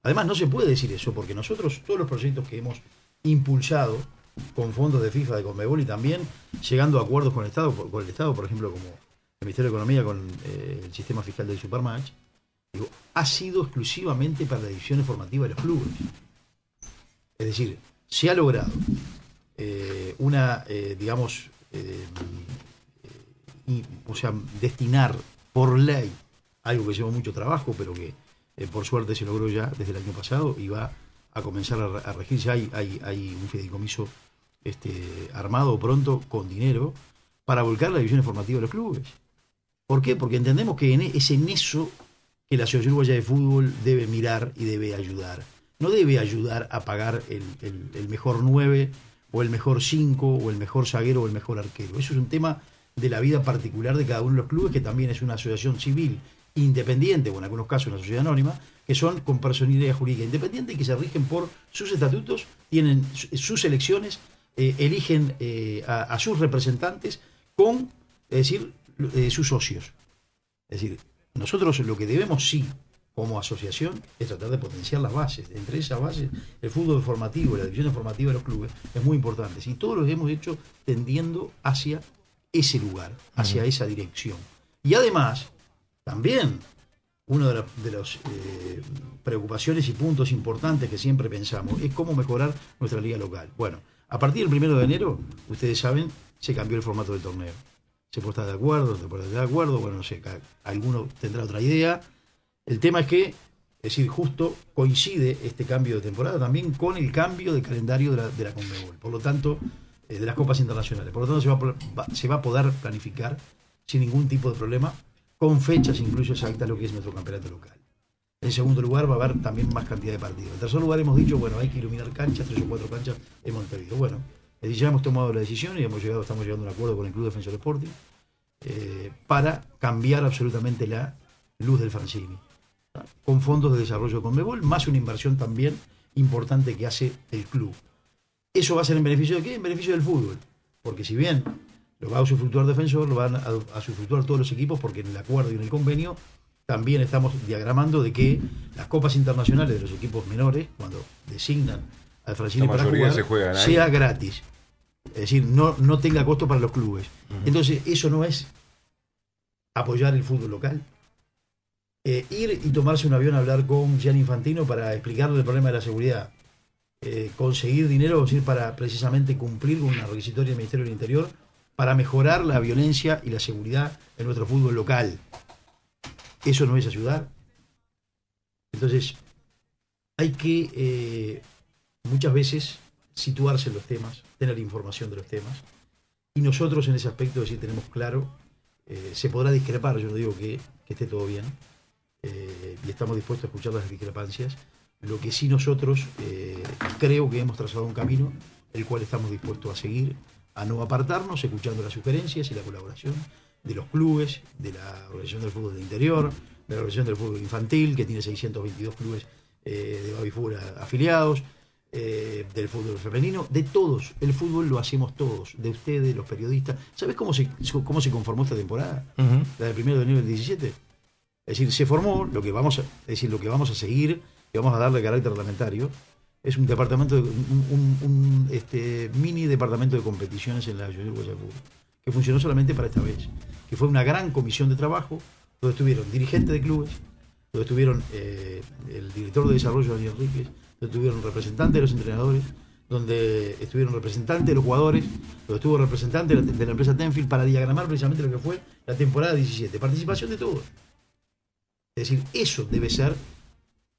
Speaker 2: Además, no se puede decir eso, porque nosotros, todos los proyectos que hemos impulsado con fondos de FIFA, de Conmebol y también llegando a acuerdos con el Estado, el Estado, por ejemplo, como el Ministerio de Economía con eh, el sistema fiscal del Supermatch, ha sido exclusivamente para la edición informativa de los clubes. Es decir, se ha logrado eh, una, eh, digamos, y, o sea, destinar por ley, algo que lleva mucho trabajo, pero que eh, por suerte se logró ya desde el año pasado y va a comenzar a, regirse. hay, hay, un fideicomiso este, armado pronto con dinero para volcar la división formativa de los clubes. ¿Por qué? Porque entendemos que e, es en eso que la Asociación Uruguaya de Fútbol debe mirar y debe ayudar. No debe ayudar a pagar el, el mejor 9 o el mejor 5 o el mejor zaguero o el mejor arquero. Eso es un tema de la vida particular de cada uno de los clubes, que también es una asociación civil independiente, o en algunos casos una sociedad anónima, que son con personalidad jurídica independiente y que se rigen por sus estatutos, tienen sus elecciones, eh, eligen eh, a, sus representantes con, es decir, eh, sus socios. Es decir, nosotros lo que debemos sí como asociación es tratar de potenciar las bases. Entre esas bases, el fútbol formativo, la división formativa de los clubes es muy importante. Y todo lo hemos hecho tendiendo hacia ese lugar, hacia esa dirección. Y además, también una de, las eh, preocupaciones y puntos importantes que siempre pensamos es cómo mejorar nuestra liga local. Bueno, a partir del primero de enero, ustedes saben, se cambió el formato del torneo. Se puede estar de acuerdo, se puede estar de acuerdo, bueno, no sé, alguno tendrá otra idea. El tema es que, es decir, justo coincide este cambio de temporada también con el cambio de calendario de la, de Conmebol, por lo tanto, eh, de las copas internacionales. Por lo tanto, se se va a poder planificar sin ningún tipo de problema con fechas incluso exactas lo que es nuestro campeonato local. En segundo lugar va a haber también más cantidad de partidos. En tercer lugar hemos dicho, bueno, hay que iluminar canchas, tres o cuatro canchas hemos Montevideo. Bueno, eh, ya hemos tomado la decisión y hemos llegado, estamos llegando a un acuerdo con el Club Defensor Sporting eh, para cambiar absolutamente la luz del Francini. Con fondos de desarrollo con bebol más una inversión también importante que hace el club. ¿Eso va a ser en beneficio de qué? En beneficio del fútbol. Porque si bien lo va a usufructuar defensor, lo van a, a todos los equipos porque en el acuerdo y en el convenio también estamos diagramando de que las copas internacionales de los equipos menores, cuando designan al Francini para jugar, sea gratis. Es decir, no, no tenga costo para los clubes. Entonces, eso no es apoyar el fútbol local. Eh, ir y tomarse un avión a hablar con Gian Infantino para explicarle el problema de la seguridad. Eh, conseguir dinero, es decir, para precisamente cumplir con una requisitoria del Ministerio del Interior para mejorar la violencia y la seguridad en nuestro fútbol local. Eso no es ayudar. Entonces, hay que eh, muchas veces situarse en los temas, tener información de los temas. Y nosotros en ese aspecto, si tenemos claro, eh, se podrá discrepar, yo no digo que, esté todo bien, eh, y estamos dispuestos a escuchar las discrepancias. Lo que sí nosotros creo que hemos trazado un camino, el cual estamos dispuestos a seguir a no apartarnos, escuchando las sugerencias y la colaboración de los clubes, de la Organización del Fútbol del Interior, de la Organización del Fútbol Infantil, que tiene 622 clubes eh, de Fútbol afiliados, eh, del fútbol femenino, de todos. El fútbol lo hacemos todos, de ustedes, los periodistas. ¿Sabes cómo se, cómo se conformó esta temporada? La del primero de enero del 17. Es decir, se formó lo que vamos a, es decir, lo que vamos a seguir, que vamos a darle carácter reglamentario, es un departamento, un, este, mini departamento de competiciones en la Asociación de Fútbol, que funcionó solamente para esta vez, que fue una gran comisión de trabajo, donde estuvieron dirigentes de clubes, donde estuvieron eh, el director de desarrollo, Daniel Enríquez, donde estuvieron representantes de los entrenadores, donde estuvieron representantes de los jugadores, donde estuvo representante de la, de la empresa Tenfield para diagramar precisamente lo que fue la temporada 17. Participación de todos. Es decir, eso debe ser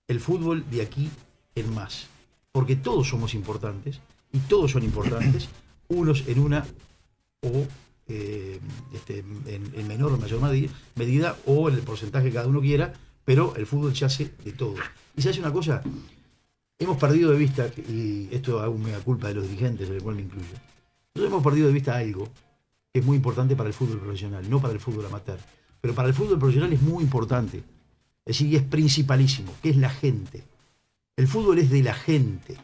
Speaker 2: el fútbol de aquí en más porque todos somos importantes y todos son importantes, unos en una o eh, este, en, menor o mayor medida, o en el porcentaje que cada uno quiera, pero el fútbol se hace de todos. Y se hace una cosa, hemos perdido de vista, y esto aún me da culpa de los dirigentes, del cual me incluyo, nosotros hemos perdido de vista algo que es muy importante para el fútbol profesional, no para el fútbol amateur, pero para el fútbol profesional es muy importante, es decir, es principalísimo, que es la gente. El fútbol es de la gente.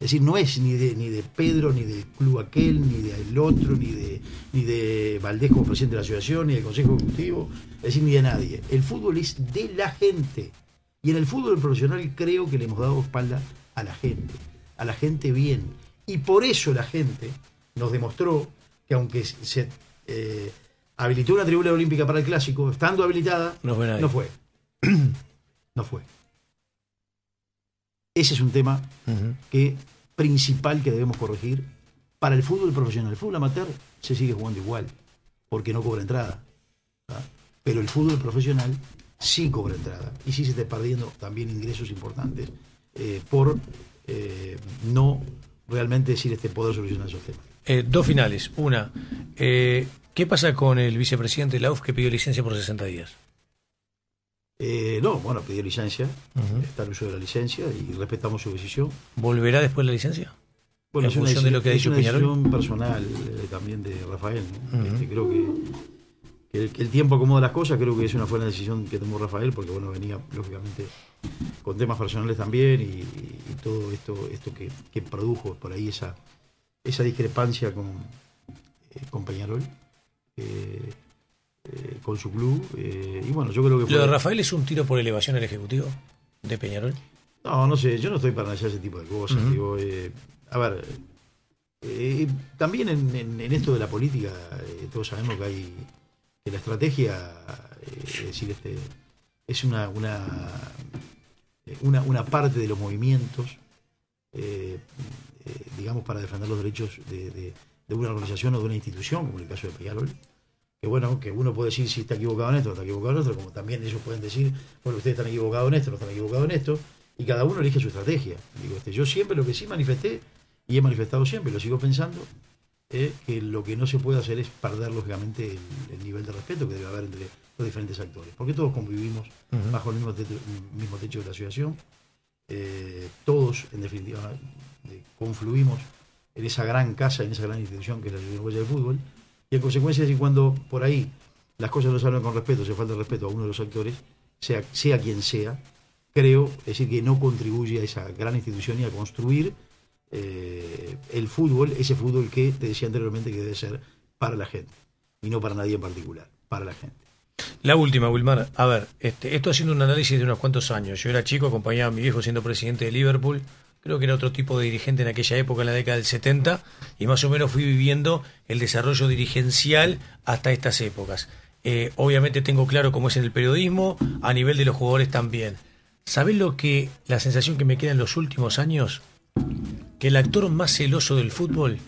Speaker 2: Es decir, no es ni de, ni de Pedro, ni del club aquel, ni del el otro, ni de, ni de Valdés como presidente de la asociación, ni del Consejo Ejecutivo, es decir, ni de nadie. El fútbol es de la gente. Y en el fútbol profesional creo que le hemos dado espalda a la gente, a la gente bien. Y por eso la gente nos demostró que aunque se eh, habilitó una tribuna olímpica para el clásico, estando habilitada, No fue. no fue. Ese es un tema que, principal que debemos corregir. Para el fútbol profesional, el fútbol amateur se sigue jugando igual, porque no cobra entrada. Pero el fútbol profesional sí cobra entrada y sí se está perdiendo también ingresos importantes eh, por eh, no realmente decir este poder solucionar esos temas.
Speaker 1: Eh, dos finales. Una, ¿qué pasa con el vicepresidente UF que pidió licencia por 60 días?
Speaker 2: Eh, no, bueno, pidió licencia, está el uso de la licencia y respetamos su decisión.
Speaker 1: ¿Volverá después la licencia? Bueno, es una, de lo que decisión personal
Speaker 2: eh, también de Rafael. Este, creo que, el, tiempo acomoda las cosas, creo que es una buena decisión que tomó Rafael, porque bueno, venía lógicamente con temas personales también y, todo esto, esto que, produjo por ahí esa, esa discrepancia con, eh, con Peñarol. Eh, con su club. Eh, y bueno, yo creo que ¿Lo de Rafael es un tiro por elevación el Ejecutivo de Peñarol? No, no sé, yo no estoy para analizar ese tipo de cosas. Eh, a ver, también en, esto de la política, todos sabemos que hay que la estrategia, es decir, este, es una, una, una, parte de los movimientos, digamos, para defender los derechos de, de una organización o de una institución, como en el caso de Peñarol que bueno, que uno puede decir si está equivocado en esto, está equivocado en otro, como también ellos pueden decir, bueno, ustedes están equivocados en esto, no están equivocados en esto, y cada uno elige su estrategia. Digo, este, yo siempre lo que sí manifesté, y he manifestado siempre, lo sigo pensando, es eh, que lo que no se puede hacer es perder lógicamente el, nivel de respeto que debe haber entre los diferentes actores, porque todos convivimos bajo el mismo techo, de la asociación, eh, todos en definitiva eh, confluimos en esa gran casa, en esa gran institución que es la Unión Huella de Fútbol, y en consecuencia, si cuando por ahí las cosas no salen con respeto, se falta el respeto a uno de los actores, sea, sea quien sea, creo, es decir, que no contribuye a esa gran institución y a construir eh, el fútbol, ese fútbol que te decía anteriormente que debe ser para la gente y no para nadie en particular, para la gente.
Speaker 1: La última, Wilmar. A ver, este, esto haciendo un análisis de unos cuantos años. Yo era chico, acompañaba a mi hijo siendo presidente de Liverpool creo que era otro tipo de dirigente en aquella época, en la década del 70, y más o menos fui viviendo el desarrollo dirigencial hasta estas épocas. Eh, obviamente tengo claro cómo es en el periodismo, a nivel de los jugadores también. ¿Sabés lo que, la sensación que me queda en los últimos años? Que el actor más celoso del fútbol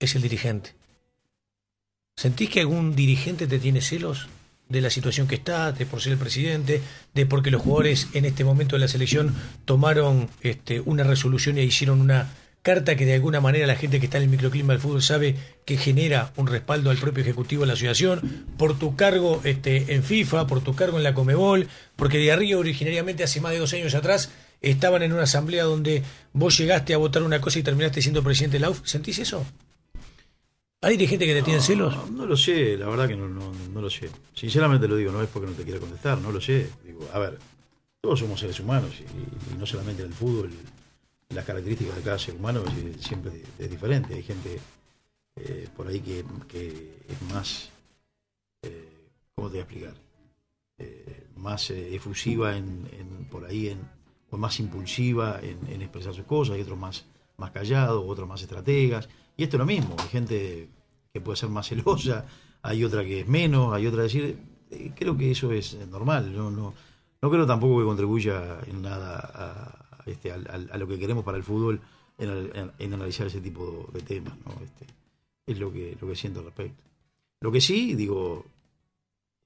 Speaker 1: es el dirigente. ¿Sentís que algún dirigente te tiene celos? de la situación que está, de por ser el presidente, de porque los jugadores en este momento de la selección tomaron este, una resolución e hicieron una carta que de alguna manera la gente que está en el microclima del fútbol sabe que genera un respaldo al propio ejecutivo de la asociación, por tu cargo este, en FIFA, por tu cargo en la Comebol, porque de arriba originariamente hace más de dos años atrás estaban en una asamblea donde vos llegaste a votar una cosa y terminaste siendo presidente de la UF. ¿Sentís eso? ¿Hay gente que te tiene celos?
Speaker 2: No lo sé, la verdad que no, lo sé. Sinceramente lo digo, no es porque no te quiera contestar, no lo sé. Digo, a ver, todos somos seres humanos y, no solamente en el fútbol, las características de cada ser humano siempre es diferente. Hay gente eh, por ahí que, es más, eh, ¿cómo te voy a explicar? Eh, más eh, efusiva en, por ahí, en, o más impulsiva en, expresar sus cosas, hay otros más, más callados, otros más estrategas. Y esto es lo mismo, hay gente que puede ser más celosa, hay otra que es menos, hay otra decir, eh, creo que eso es normal, no, no, no creo tampoco que contribuya en nada a, este, lo que queremos para el fútbol en, analizar ese tipo de temas, ¿no? Este, es lo que, lo que siento al respecto. Lo que sí, digo,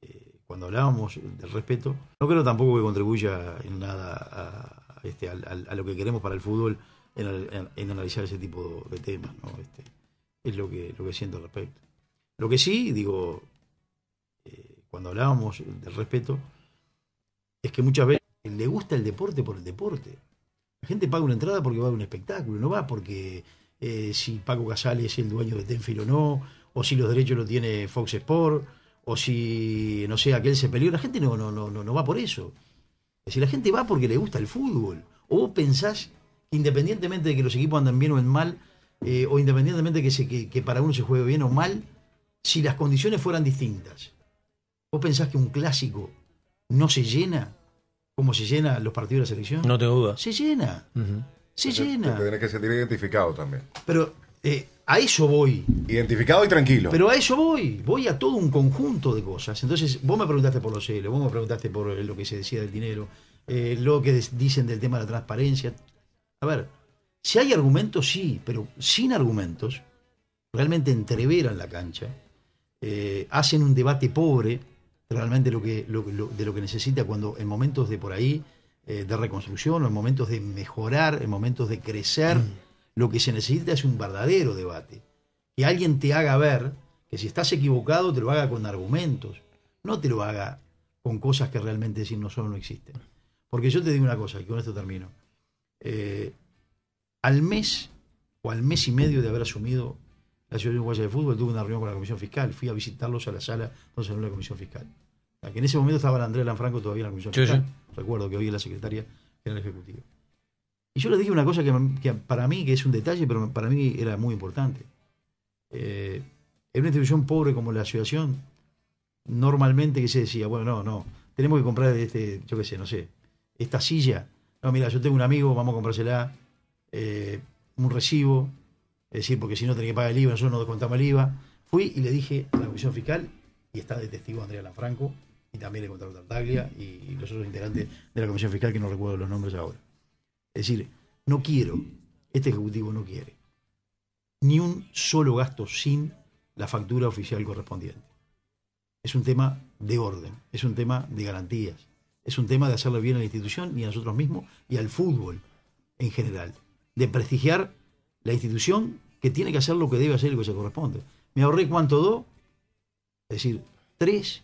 Speaker 2: eh, cuando hablábamos del respeto, no creo tampoco que contribuya en nada a, este, a lo que queremos para el fútbol en, analizar ese tipo de temas, ¿no? Este, es lo que, lo que siento al respecto. Lo que sí, digo, eh, cuando hablábamos del respeto, es que muchas veces le gusta el deporte por el deporte. La gente paga una entrada porque va a un espectáculo, no va porque eh, si Paco Casales es el dueño de Tenfield o no, o si los derechos los tiene Fox Sport, o si, no sé, aquel se peleó. La gente no, no, no, no va por eso. Es decir, la gente va porque le gusta el fútbol. O vos pensás, independientemente de que los equipos andan bien o en mal, eh, o independientemente que, se, que, para uno se juegue bien o mal, si las condiciones fueran distintas, ¿vos pensás que un clásico no se llena como se llena los partidos de la selección? No tengo duda. Se llena. Se llena.
Speaker 3: Te que sentir identificado también.
Speaker 2: Pero eh, a eso
Speaker 3: voy. Identificado y tranquilo. Pero a
Speaker 2: eso voy. Voy a todo un conjunto de cosas. Entonces, vos me preguntaste por los celos, vos me preguntaste por lo que se decía del dinero, eh, lo que dicen del tema de la transparencia. A ver, si hay argumentos, sí, pero sin argumentos, realmente entreveran la cancha, eh, hacen un debate pobre realmente lo que, de lo que necesita cuando en momentos de por ahí, eh, de reconstrucción, o en momentos de mejorar, en momentos de crecer, mm. lo que se necesita es un verdadero debate. Que alguien te haga ver que si estás equivocado te lo haga con argumentos, no te lo haga con cosas que realmente si no son no existen. Porque yo te digo una cosa, y con esto termino. Eh, al mes o al mes y medio de haber asumido la ciudad de de Fútbol, tuve una reunión con la Comisión Fiscal, fui a visitarlos a la sala donde se la Comisión Fiscal. en ese momento estaba Andrés Lanfranco todavía en la Comisión Fiscal. Recuerdo que hoy es la secretaria general ejecutiva. Y yo le dije una cosa que, para mí, que es un detalle, pero para mí era muy importante. Eh, en una institución pobre como la asociación, normalmente que se decía, bueno, no, no, tenemos que comprar este, yo qué sé, no sé, esta silla. No, mira, yo tengo un amigo, vamos a comprársela eh, un recibo, es decir, porque si no tenía que pagar el IVA, nosotros no descontamos el IVA. Fui y le dije a la Comisión Fiscal, y está de testigo Andrea Lafranco y también el contador Tartaglia, y, los otros integrantes de la Comisión Fiscal, que no recuerdo los nombres ahora. Es decir, no quiero, este Ejecutivo no quiere, ni un solo gasto sin la factura oficial correspondiente. Es un tema de orden, es un tema de garantías, es un tema de hacerle bien a la institución y a nosotros mismos y al fútbol en general de prestigiar la institución que tiene que hacer lo que debe hacer y lo que se corresponde. Me ahorré cuánto dos es decir, tres,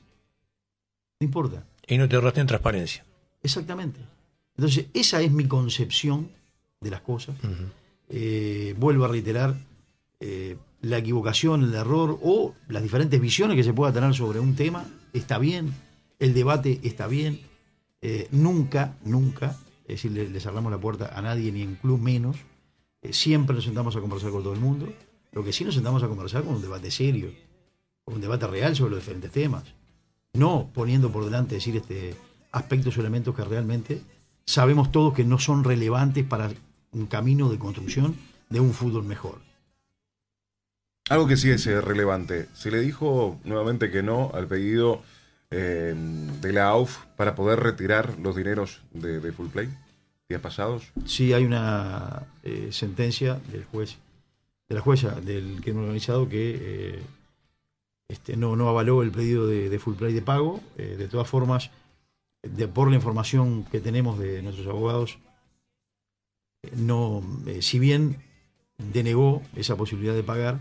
Speaker 1: no importa. Y no te ahorraste en transparencia.
Speaker 2: Exactamente. Entonces, esa es mi concepción de las cosas. Eh, vuelvo a reiterar eh, la equivocación, el error o las diferentes visiones que se pueda tener sobre un tema, está bien, el debate está bien. Eh, nunca, nunca es decir, le, cerramos la puerta a nadie, ni en club menos. Eh, siempre nos sentamos a conversar con todo el mundo. Lo que sí nos sentamos a conversar con un debate serio, con un debate real sobre los diferentes temas. No poniendo por delante, decir, este, aspectos o elementos que realmente sabemos todos que no son relevantes para un camino de construcción de un fútbol mejor.
Speaker 3: Algo que sí es eh, relevante. Se le dijo nuevamente que no al pedido de la AUF para poder retirar los dineros de, Full Play? ¿Días pasados?
Speaker 2: Sí, hay una eh, sentencia del juez, de la jueza del que hemos organizado que eh, este, no, no avaló el pedido de, Full Play de pago. Eh, de todas formas, de, por la información que tenemos de nuestros abogados, no, si bien denegó esa posibilidad de pagar,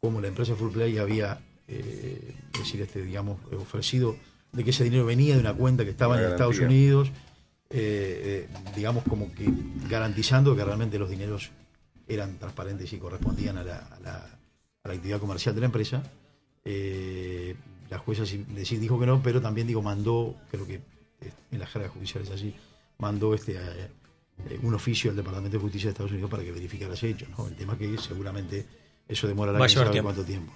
Speaker 2: como la empresa Full Play había es eh, decir, este, digamos, eh, ofrecido de que ese dinero venía de una cuenta que estaba en Estados Unidos, eh, digamos, como que garantizando que realmente los dineros eran transparentes y correspondían a la, actividad comercial de la empresa. la jueza sí, dijo que no, pero también digo, mandó, creo que este, en las jerga judiciales así, mandó este un oficio al Departamento de Justicia de Estados Unidos para que verificara ese hecho. El tema que seguramente eso demorará Mayor tiempo. cuánto tiempo.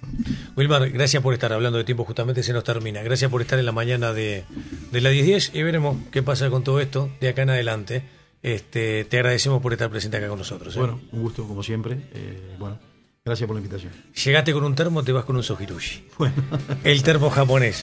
Speaker 1: Wilmar, gracias por estar hablando de tiempo, justamente se nos termina. Gracias por estar en la mañana de, de la 10.10 10, y veremos qué pasa con todo esto de acá en adelante. Este, te agradecemos por estar presente acá con nosotros. ¿eh? Bueno,
Speaker 2: un gusto como siempre. Eh, bueno, gracias por la invitación.
Speaker 1: Llegaste con un termo, te vas con un sohirushi. Bueno. El termo japonés.